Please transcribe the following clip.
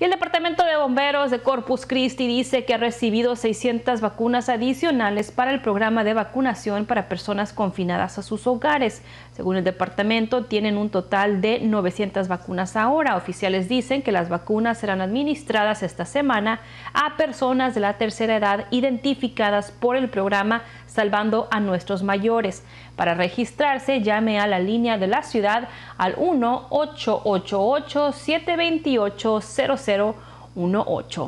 Y el Departamento de Bomberos de Corpus Christi dice que ha recibido 600 vacunas adicionales para el programa de vacunación para personas confinadas a sus hogares. Según el departamento, tienen un total de 900 vacunas ahora. Oficiales dicen que las vacunas serán administradas esta semana a personas de la tercera edad identificadas por el programa salvando a nuestros mayores. Para registrarse, llame a la línea de la ciudad al 1-888-728-0018.